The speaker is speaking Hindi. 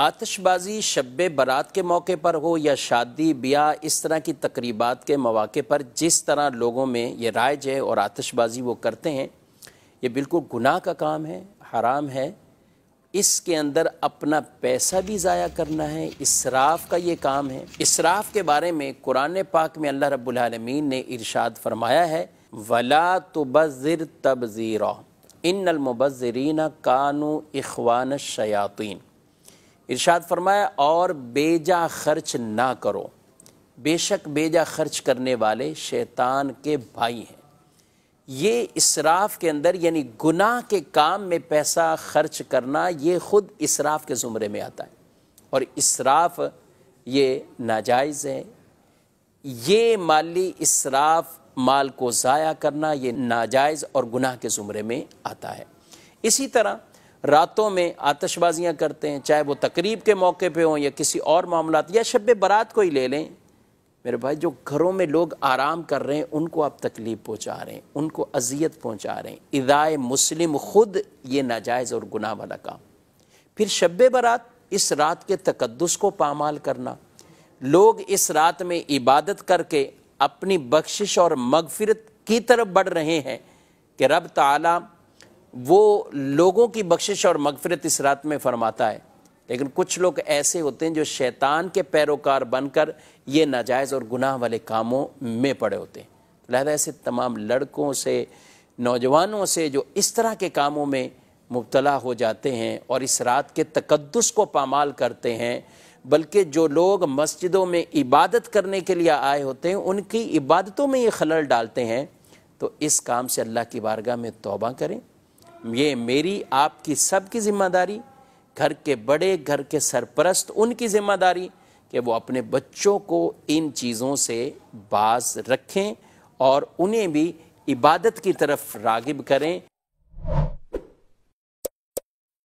आतशबाजी शब बारात के मौके पर हो या शादी ब्याह इस तरह की तकरीबात के मौाक़े पर जिस तरह लोगों में ये राइज है और आतशबाजी वो करते हैं ये बिल्कुल गुनाह का काम है हराम है इसके अंदर अपना पैसा भी ज़ाया करना है इसराफ का ये काम है इसराफ के बारे में कुरान पाक में अल्लाह रबालमीन ने इरशाद फरमाया है वला तो बज़र तबज़ीरा इन अलमुबज़रीना कानू इखवान शयातिन इरशाद फरमाया और बेजा खर्च ना करो बेशक बेजा खर्च करने वाले शैतान के भाई हैं ये इसराफ के अंदर यानी गुनाह के काम में पैसा खर्च करना ये ख़ुद इसराफ के ज़ुमरे में आता है और इसराफ ये नाजायज़ है ये माली इसराफ माल को ज़ाया करना ये नाजायज़ और गुनाह के ज़ुमरे में आता है इसी तरह रातों में आतशबाजियाँ करते हैं चाहे वो तकरीब के मौके पर हों या किसी और मामला या शब बारात को ही ले लें मेरे भाई जो घरों में लोग आराम कर रहे हैं उनको आप तकलीफ़ पहुँचा रहे हैं उनको अजियत पहुँचा रहे हैं इदाए मुस्लिम ख़ुद ये नाजायज़ और गुनाह वाला काम फिर शब बारात इस रात के तकदस को पामाल करना लोग इस रात में इबादत करके अपनी बख्शिश और मगफिरत की तरफ बढ़ रहे हैं कि रब ताला वो लोगों की बख्शिश और मगफरत इस रात में फरमाता है लेकिन कुछ लोग ऐसे होते हैं जो शैतान के पैरोकार बनकर ये नाजायज़ और गुनाह वाले कामों में पड़े होते हैं लिहाजा ऐसे तमाम लड़कों से नौजवानों से जो इस तरह के कामों में मुबतला हो जाते हैं और इस रात के तकदस को पामाल करते हैं बल्कि जो लोग मस्जिदों में इबादत करने के लिए आए होते हैं उनकी इबादतों में ये खलल डालते हैं तो इस काम से अल्लाह की बारगाह में तोबा करें ये मेरी आपकी सबकी ज़िम्मेदारी घर के बड़े घर के सरपरस्त उनकी ज़िम्मेदारी कि वो अपने बच्चों को इन चीज़ों से बाज रखें और उन्हें भी इबादत की तरफ रागिब करें